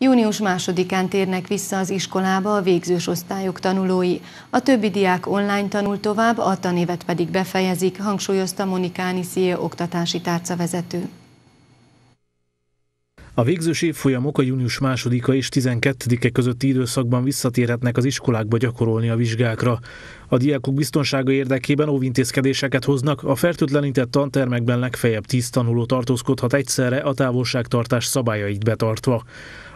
Június másodikán térnek vissza az iskolába a végzős osztályok tanulói. A többi diák online tanul tovább, a tanévet pedig befejezik, hangsúlyozta Monikáni Szié oktatási tárcavezető. A végzős évfolyamok a június 2-a és 12-e közötti időszakban visszatérhetnek az iskolákba gyakorolni a vizsgákra. A diákok biztonsága érdekében óvintézkedéseket hoznak, a fertőtlenített tantermekben legfeljebb 10 tanuló tartózkodhat egyszerre a távolságtartás szabályait betartva.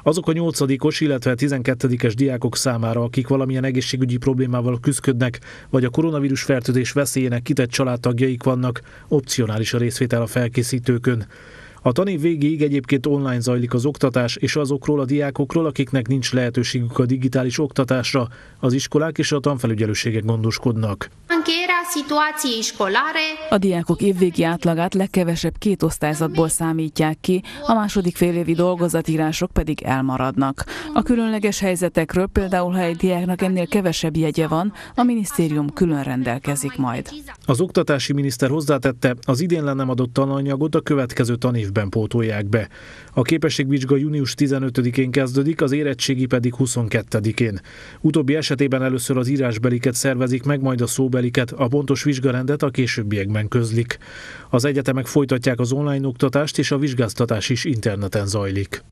Azok a 8 illetve 12-es diákok számára, akik valamilyen egészségügyi problémával küzdködnek, vagy a koronavírus fertőzés veszélyének kitett családtagjaik vannak, opcionális a részvétel a felkészítőkön. A tanév végéig egyébként online zajlik az oktatás, és azokról a diákokról, akiknek nincs lehetőségük a digitális oktatásra, az iskolák és a tanfelügyelőségek gondoskodnak încheierea situației școlare. A diákok évvégi átlagát legkevesebb két osztályzatból számítják ki, a második félévi dolgozatírások pedig elmaradnak. A különleges helyzetekről például, ha egy diáknak ennél kevesebb jegye van, a minisztérium külön rendelkezik majd. Az oktatási miniszter hozzátette, az idén le nem adott tananyagot a következő tanévben pótolják be. A képességvizsga június 15-én kezdődik, az érettségi pedig 22-én. Utóbbi esetében először az írásbeliket szervezik meg, majd a szóbeli akiket a pontos vizsgarendet a későbbiekben közlik. Az egyetemek folytatják az online oktatást, és a vizsgáztatás is interneten zajlik.